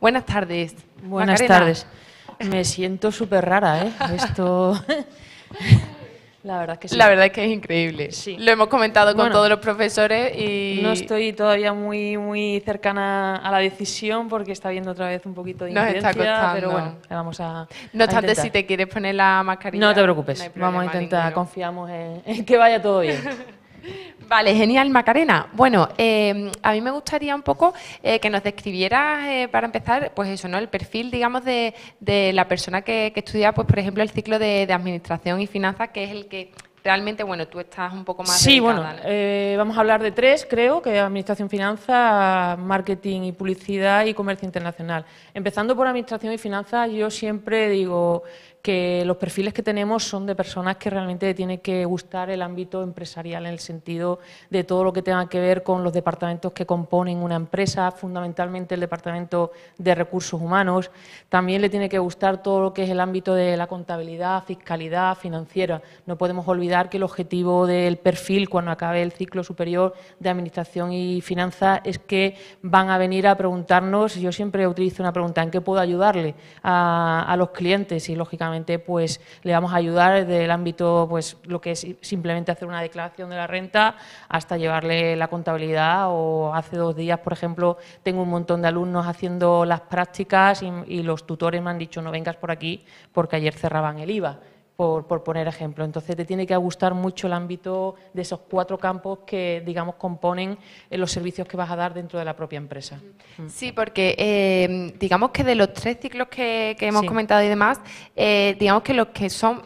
Buenas tardes. Buenas tardes. Me siento súper rara, ¿eh? Esto. La verdad, que la verdad es que es increíble. Sí. Lo hemos comentado con todos los profesores y... No estoy todavía muy, muy cercana a la decisión porque está viendo otra vez un poquito de Nos pero bueno, vamos a No obstante, si te quieres poner la mascarilla... No te preocupes, vamos a intentar, confiamos en que vaya todo bien. Vale, genial, Macarena. Bueno, em, a mí me gustaría un poco eh, que nos describieras, eh, para empezar, pues eso, ¿no? El perfil, digamos, de, la persona que, que, estudia, pues, por ejemplo, el ciclo de, Administración y Finanzas, que es el que realmente, bueno, tú estás un poco más Sí, bueno, eh, vamos a hablar de tres, creo, que Administración, Finanzas, Marketing y Publicidad y Comercio Internacional. Empezando por Administración y Finanzas, yo siempre digo que los perfiles que tenemos son de personas que realmente tiene que gustar el ámbito empresarial en el sentido de todo lo que tenga que ver con los departamentos que componen una empresa, fundamentalmente el departamento de recursos humanos. También le tiene que gustar todo lo que es el ámbito de la contabilidad, fiscalidad, financiera. No podemos olvidar que el objetivo del perfil cuando acabe el ciclo superior de administración y finanzas es que van a venir a preguntarnos, yo siempre utilizo una pregunta, ¿en qué puedo ayudarle a, a los clientes? Y lógicamente pues, le vamos a ayudar desde el ámbito, pues, lo que es simplemente hacer una declaración de la renta, hasta llevarle la contabilidad. O hace dos días, por ejemplo, tengo un montón de alumnos haciendo las prácticas y los tutores me han dicho no vengas por aquí porque ayer cerraban el IVA por, poner ejemplo. Entonces, te tiene que gustar mucho el ámbito de esos cuatro campos que, digamos, componen eh, los servicios que vas a dar dentro de la propia empresa. Sí, porque eh, digamos que de los tres ciclos que, hemos comentado y demás, eh, digamos que los que son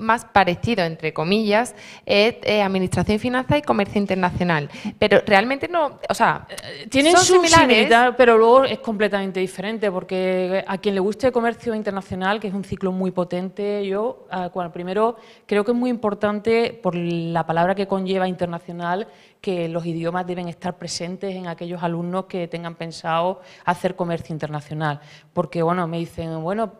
más parecido, entre comillas, es eh, Administración y Finanzas y Comercio Internacional. Pero realmente no, o sea, eh, tienen similares, pero luego es completamente diferente, porque a quien le guste Comercio Internacional, que es un ciclo muy potente, yo, bueno, ah, primero, creo que es muy importante, por la palabra que conlleva internacional, que los idiomas deben estar presentes en aquellos alumnos que tengan pensado hacer comercio internacional. Porque, bueno, me dicen, bueno,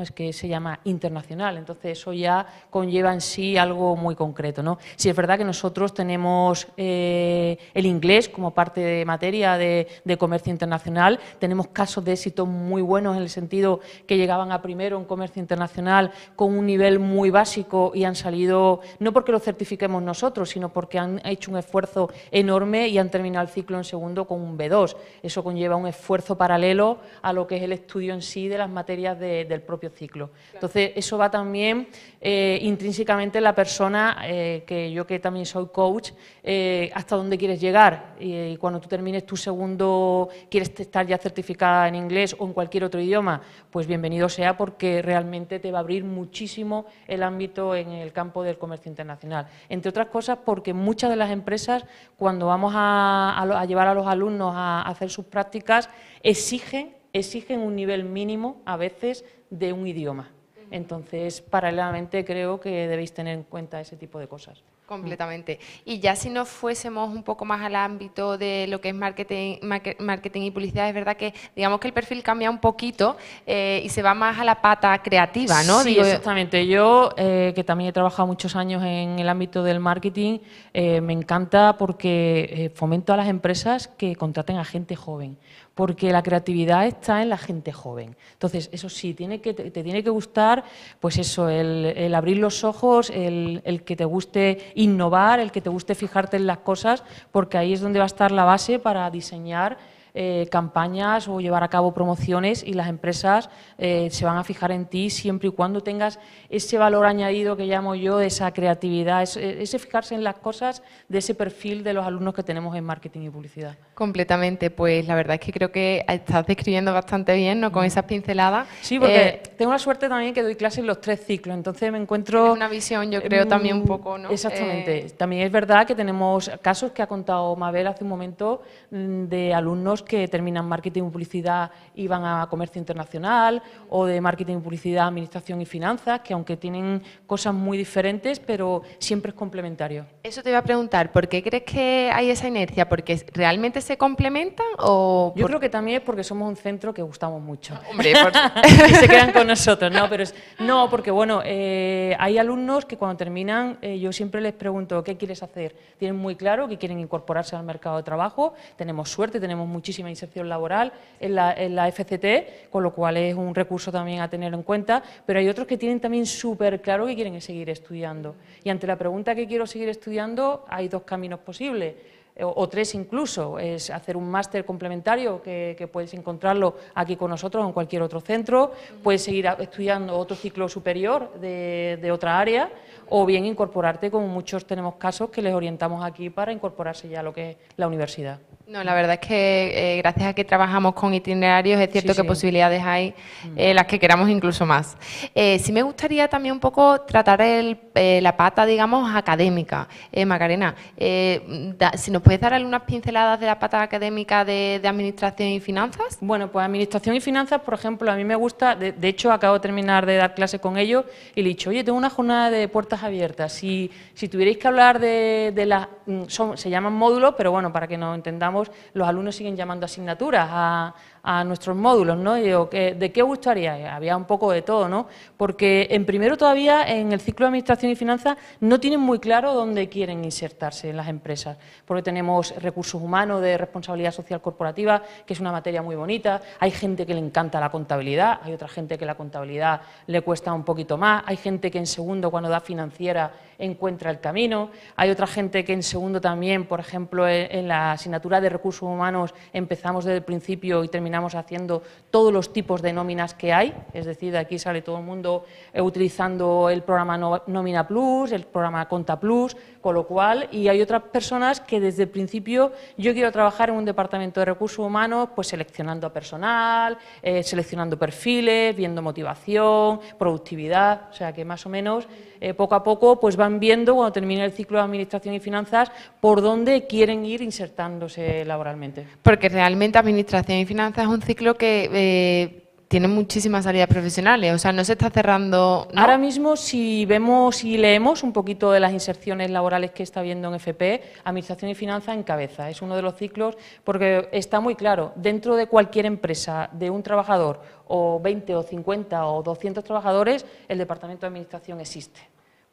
es que se llama internacional, entonces eso ya conlleva en sí algo muy concreto. Si es verdad que nosotros tenemos eh, el inglés como parte de materia de, comercio internacional, tenemos casos de éxito muy buenos en el sentido que llegaban a primero en comercio internacional con un nivel muy básico y han salido, no porque lo certifiquemos nosotros, sino porque han hecho un esfuerzo enorme y han terminado el ciclo en segundo con un B2. Eso conlleva un esfuerzo paralelo a lo que es el estudio en sí de las materias del propio ciclo. Entonces, eso va también eh, intrínsecamente la persona, eh, que yo que también soy coach, eh, hasta dónde quieres llegar. Eh, y, cuando tú termines tu segundo, quieres estar ya certificada en inglés o en cualquier otro idioma, pues bienvenido sea porque realmente te va a abrir muchísimo el ámbito en el campo del comercio internacional. Entre otras cosas porque muchas de las empresas, cuando vamos a, llevar a los alumnos a hacer sus prácticas, exigen exigen un nivel mínimo a veces de un idioma. Entonces, paralelamente creo que debéis tener en cuenta ese tipo de cosas. Completamente. Y ya si nos fuésemos un poco más al ámbito de lo que es marketing, marketing y publicidad, es verdad que digamos que el perfil cambia un poquito eh, y se va más a la pata creativa, ¿no? Sí, exactamente. Yo, eh, que también he trabajado muchos años en el ámbito del marketing, eh, me encanta porque fomento a las empresas que contraten a gente joven porque la creatividad está en la gente joven. Entonces, eso sí, tiene que, te, tiene que gustar, pues eso, el, abrir los ojos, el, que te guste innovar, el que te guste fijarte en las cosas, porque ahí es donde va a estar la base para diseñar eh, campañas o llevar a cabo promociones y las empresas eh, se van a fijar en ti siempre y cuando tengas ese valor añadido que llamo yo, esa creatividad, ese, fijarse en las cosas de ese perfil de los alumnos que tenemos en marketing y publicidad. Completamente, pues la verdad es que creo que estás describiendo bastante bien, ¿no? Con mm. esas pinceladas. Sí, porque eh, tengo la suerte también que doy clases en los tres ciclos, entonces me encuentro... Una visión, yo creo, mm, también un poco, ¿no? Exactamente. también es verdad que tenemos casos que ha contado Mabel hace un momento mm, de alumnos que terminan marketing y publicidad y van a comercio internacional o de marketing y publicidad, administración y finanzas, que aunque tienen cosas muy diferentes, pero siempre es complementario. Eso te iba a preguntar, ¿por qué crees que hay esa inercia? ¿Porque realmente se complementan o...? Yo creo que también es porque somos un centro que gustamos mucho. y se quedan con nosotros, ¿no? Pero No, porque bueno, eh, hay alumnos que cuando terminan, eh, yo siempre les pregunto, ¿qué quieres hacer? Tienen muy claro que quieren incorporarse al mercado de trabajo, tenemos suerte, tenemos mucha muchísima inserción laboral en la, FCT, con lo cual es un recurso también a tener en cuenta, pero hay otros que tienen también súper claro que quieren seguir estudiando. Y ante la pregunta que quiero seguir estudiando, hay dos caminos posibles eh, o tres incluso, es hacer un máster complementario que, puedes encontrarlo aquí con nosotros o en cualquier otro centro, puedes seguir estudiando otro ciclo superior de, otra área o bien incorporarte, como muchos tenemos casos que les orientamos aquí para incorporarse ya a lo que es la universidad. No, la verdad es que eh, gracias a que trabajamos con itinerarios es cierto que posibilidades hay, mm. eh, las que queramos incluso más. Eh, sí me gustaría también un poco tratar el, eh, la pata, digamos, académica. Macarena, si nos puedes dar algunas pinceladas de la pata académica de, Administración y Finanzas. Bueno, pues Administración y Finanzas, por ejemplo, a mí me gusta, de, hecho acabo de terminar de dar clase con ellos y le he dicho, oye, tengo una jornada de puertas abiertas. Si, si tuvierais que hablar de, de las, mm, se llaman módulos, pero bueno, para que nos entendamos, los alumnos siguen llamando asignaturas a, a nuestros módulos, ¿no? ¿de qué gustaría? Había un poco de todo, ¿no? Porque en primero todavía en el ciclo de Administración y Finanzas no tienen muy claro dónde quieren insertarse en las empresas, porque tenemos recursos humanos de responsabilidad social corporativa, que es una materia muy bonita, hay gente que le encanta la contabilidad, hay otra gente que la contabilidad le cuesta un poquito más, hay gente que en segundo cuando da financiera encuentra el camino, hay otra gente que en segundo también, por ejemplo, en la asignatura de recursos humanos empezamos desde el principio y terminamos estamos haciendo todos los tipos de nóminas que hay, es decir, aquí sale todo el mundo eh, utilizando el programa Nómina Plus, el programa Conta Plus, con lo cual, y hay otras personas que desde el principio yo quiero trabajar en un departamento de recursos humanos, pues seleccionando a personal, eh, seleccionando perfiles, viendo motivación, productividad, o sea que más o menos eh, poco a poco pues van viendo cuando termine el ciclo de administración y finanzas por dónde quieren ir insertándose laboralmente. Porque realmente administración y finanzas es un ciclo que eh, tiene muchísimas salidas profesionales, o sea, no se está cerrando. Ahora mismo, si vemos y leemos un poquito de las inserciones laborales que está viendo en FP, Administración y Finanzas en cabeza, es uno de los ciclos, porque está muy claro, dentro de cualquier empresa, de un trabajador, o 20 o 50 o 200 trabajadores, el Departamento de Administración existe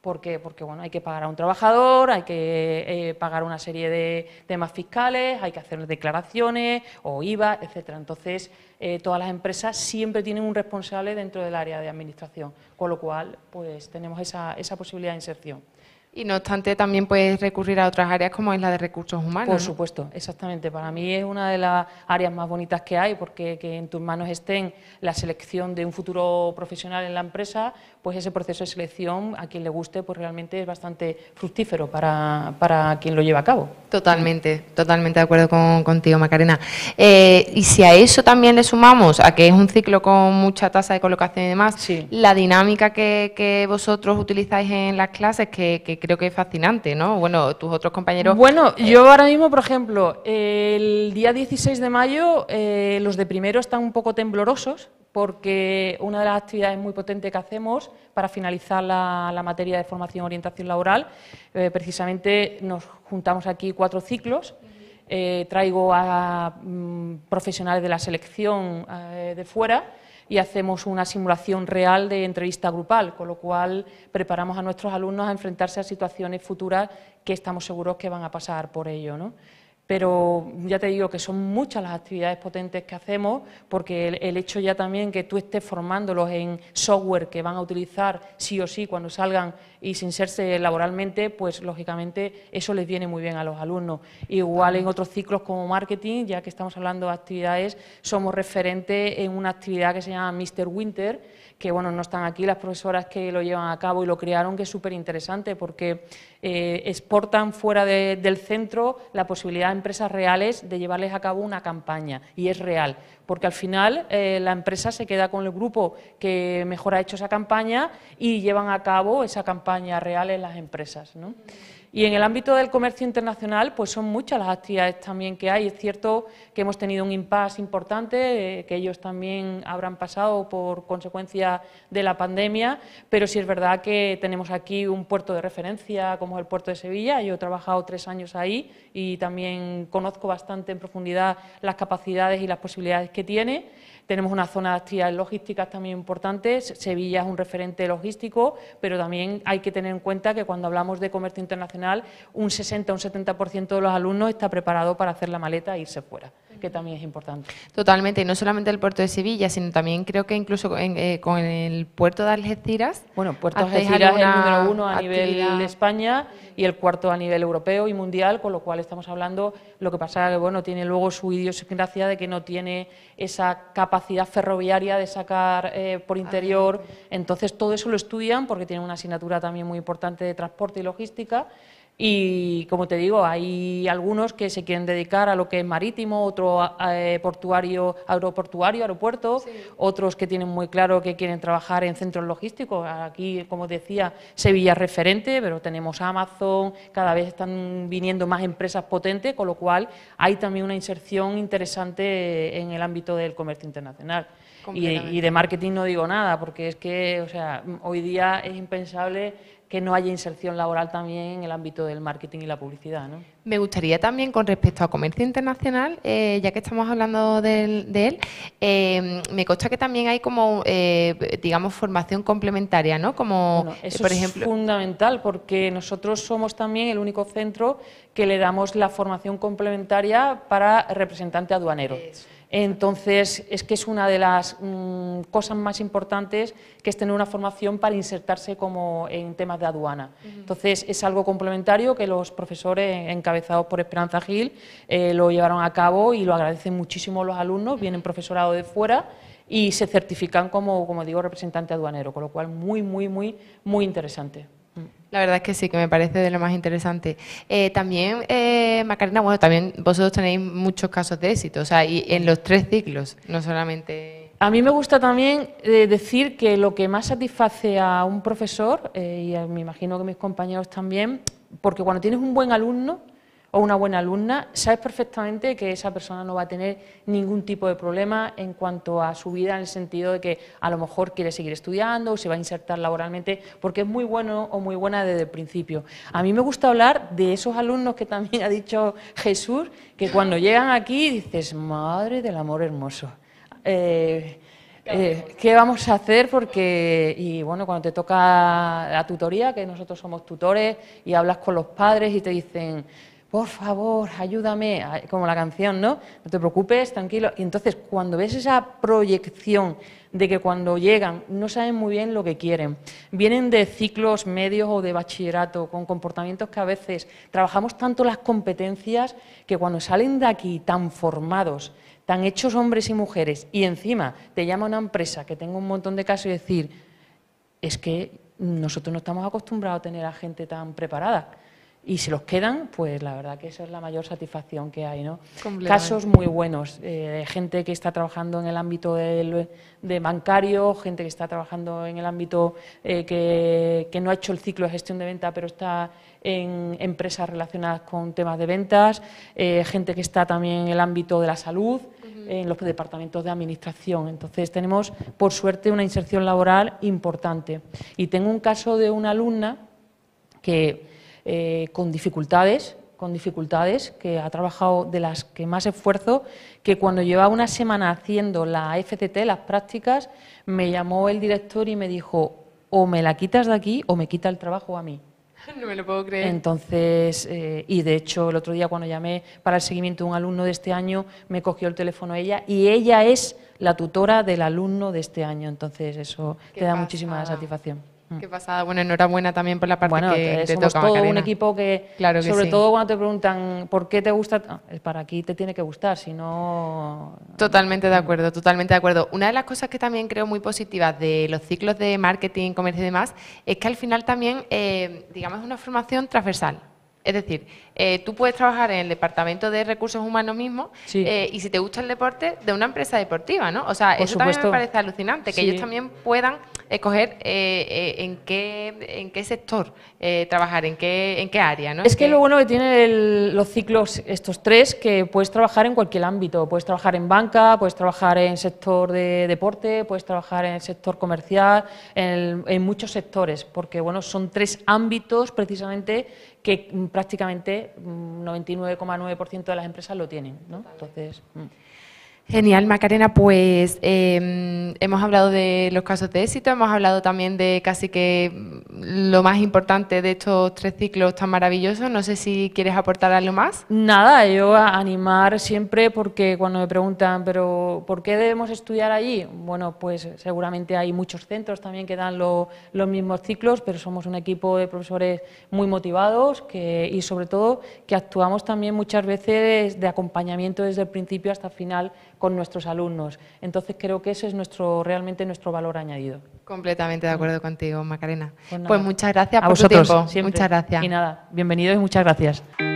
porque, bueno, hay que pagar a un trabajador, hay que eh, pagar una serie de temas fiscales, hay que hacer declaraciones o IVA, etcétera. Entonces, eh, todas las empresas siempre tienen un responsable dentro del área de administración, con lo cual pues tenemos esa posibilidad de inserción. Y no obstante, también puedes recurrir a otras áreas como es la de recursos humanos. Por supuesto, exactamente. Para mí es una de las áreas más bonitas que hay, porque que en tus manos estén la selección de un futuro profesional en la empresa, pues ese proceso de selección, a quien le guste, pues realmente es bastante fructífero para, quien lo lleva a cabo. Totalmente, totalmente de acuerdo contigo, Macarena. Eh, y si a eso también le sumamos, a que es un ciclo con mucha tasa de colocación y demás, la dinámica que, vosotros utilizáis en las clases, que, que creo que es fascinante, ¿no? Bueno, tus otros compañeros... Bueno, eh, yo ahora mismo, por ejemplo, el día 16 de mayo eh, los de primero están un poco temblorosos porque una de las actividades muy potentes que hacemos para finalizar la, materia de formación y orientación laboral, eh, precisamente nos juntamos aquí cuatro ciclos. traigo a mm, profesionales de la selección de fuera y hacemos una simulación real de entrevista grupal, con lo cual preparamos a nuestros alumnos a enfrentarse a situaciones futuras que estamos seguros que van a pasar por ello. pero ya te digo que son muchas las actividades potentes que hacemos, porque el, el, hecho ya también que tú estés formándolos en software que van a utilizar sí o sí cuando salgan y sin serse laboralmente, pues lógicamente eso les viene muy bien a los alumnos. Igual en otros ciclos como marketing, ya que estamos hablando de actividades, somos referentes en una actividad que se llama Mr. Winter, que bueno, no están aquí las profesoras que lo llevan a cabo y lo crearon, que es súper interesante porque eh, exportan fuera del centro la posibilidad a empresas reales de llevarles a cabo una campaña y es real, porque al final eh, la empresa se queda con el grupo que mejor ha hecho esa campaña y llevan a cabo esa campaña real reales las empresas. ¿no? Y en el ámbito del comercio internacional, pues son muchas las actividades también que hay. Es cierto que hemos tenido un impasse importante, eh, que ellos también habrán pasado por consecuencia de la pandemia, pero sí es verdad que tenemos aquí un puerto de referencia, como es el puerto de Sevilla. Yo he trabajado tres años ahí y también conozco bastante en profundidad las capacidades y las posibilidades que tiene. Tenemos una zona de actividades logísticas también importantes. Sevilla es un referente logístico, pero también hay que tener en cuenta que cuando hablamos de comercio internacional, un 60 un 70% de los alumnos está preparado para hacer la maleta e irse fuera que también es importante. Totalmente, y no solamente el puerto de Sevilla, sino también creo que incluso eh, con el puerto de Algeciras. Bueno, puerto de Algeciras es el número uno a nivel de España y el cuarto a nivel europeo y mundial, con lo cual estamos hablando, lo que pasa que bueno, tiene luego su idiosincrasia de que no tiene esa capacidad ferroviaria de sacar eh, por interior, entonces todo eso lo estudian porque tienen una asignatura también muy importante de transporte y logística y como te digo, hay algunos que se quieren dedicar a lo que es marítimo, otros eh, portuario, aeropuerto, otros que tienen muy claro que quieren trabajar en centros logísticos. Aquí, como decía, Sevilla es referente, pero tenemos Amazon, cada vez están viniendo más empresas potentes, con lo cual hay también una inserción interesante en el ámbito del comercio internacional. Y, de marketing no digo nada, porque es que, o sea, hoy día es impensable que no haya inserción laboral también en el ámbito del marketing y la publicidad, ¿no? Me gustaría también, con respecto a comercio internacional, eh, ya que estamos hablando de, él, eh, me consta que también hay como, eh, digamos, formación complementaria, ¿no? Como, por ejemplo... es fundamental porque nosotros somos también el único centro que le damos la formación complementaria para representante aduanero. Entonces, es que es una de las mm, cosas más importantes que es tener una formación para insertarse como en temas de aduana. Entonces, es algo complementario que los profesores encabezados por Esperanza Gil eh, lo llevaron a cabo y lo agradecen muchísimo los alumnos, vienen profesorado de fuera y se certifican como, como digo, representante aduanero, con lo cual muy, muy, muy, muy interesante. La verdad es que sí, que me parece de lo más interesante. Eh, también, eh, Macarena, bueno, también vosotros tenéis muchos casos de éxito, o sea, y en los tres ciclos, no solamente... A mí me gusta también eh, decir que lo que más satisface a un profesor, eh, y me imagino que mis compañeros también, porque cuando tienes un buen alumno, o una buena alumna, sabes perfectamente que esa persona no va a tener ningún tipo de problema en cuanto a su vida, en el sentido de que a lo mejor quiere seguir estudiando o se va a insertar laboralmente, porque es muy bueno o muy buena desde el principio. A mí me gusta hablar de esos alumnos que también ha dicho Jesús, que cuando llegan aquí dices, madre del amor hermoso. Eh, eh, qué vamos a hacer porque y bueno cuando te toca la tutoría que nosotros somos tutores y hablas con los padres y te dicen por favor, ayúdame, como la canción, ¿no? No te preocupes, tranquilo. Y entonces, cuando ves esa proyección de que cuando llegan no saben muy bien lo que quieren, vienen de ciclos medios o de bachillerato, con comportamientos que a veces trabajamos tanto las competencias que cuando salen de aquí tan formados, tan hechos hombres y mujeres, y encima te llama una empresa que tengo un montón de casos y decir, es que nosotros no estamos acostumbrados a tener a gente tan preparada y se los quedan, pues la verdad que esa es la mayor satisfacción que hay. ¿no? Casos muy buenos, eh, gente que está trabajando en el ámbito de bancario, gente que está trabajando en el ámbito eh, que, no ha hecho el ciclo de gestión de venta, pero está en empresas relacionadas con temas de ventas, eh, gente que está también en el ámbito de la salud, en los departamentos de administración. Entonces tenemos, por suerte, una inserción laboral importante. Y tengo un caso de una alumna que eh, con dificultades, con dificultades, que ha trabajado de las que más esfuerzo, que cuando llevaba una semana haciendo la FCT, las prácticas, me llamó el director y me dijo, o me la quitas de aquí o me quita el trabajo a mí. No me lo puedo creer. Entonces, eh, y de hecho, el otro día cuando llamé para el seguimiento de un alumno de este año, me cogió el teléfono ella y ella es la tutora del alumno de este año. Entonces, eso te da muchísima satisfacción. Mm. Qué pasada. Bueno, enhorabuena también por la parte que te somos un equipo que, sobre todo cuando te preguntan por qué te gusta, ah, para aquí te tiene que gustar, si no... Totalmente de acuerdo, totalmente de acuerdo. Una de las cosas que también creo muy positivas de los ciclos de marketing, comercio y demás, es que al final también, eh, digamos, es una formación transversal. Es decir, eh, tú puedes trabajar en el departamento de recursos humanos mismo eh, y si te gusta el deporte, de una empresa deportiva, ¿no? O sea, Por eso también me parece alucinante, que ellos también puedan escoger eh, en, qué, en qué sector trabajar, en qué, en qué área, ¿no? Es que lo bueno que tienen los ciclos estos tres, que puedes trabajar en cualquier ámbito, puedes trabajar en banca, puedes trabajar en sector de deporte, puedes trabajar en el sector comercial, en, en muchos sectores, porque bueno, son tres ámbitos precisamente que mm, prácticamente 99,9% de las empresas lo tienen. ¿no? Entonces. Mm. Genial, Macarena. Pues em, hemos hablado de los casos de éxito, hemos hablado también de casi que lo más importante de estos tres ciclos tan maravillosos. No sé si quieres aportar algo más. Nada, yo animar siempre porque cuando me preguntan, pero ¿por qué debemos estudiar allí? Bueno, pues seguramente hay muchos centros también que dan los mismos ciclos, pero somos un equipo de profesores muy motivados que, y sobre todo que actuamos también muchas veces de acompañamiento desde el principio hasta el final con nuestros alumnos. Entonces creo que ese es nuestro, realmente nuestro valor añadido. Completamente de acuerdo contigo, Macarena. Pues, pues muchas gracias a por vosotros, tu tiempo. Muchas gracias. Y nada, bienvenidos y muchas gracias.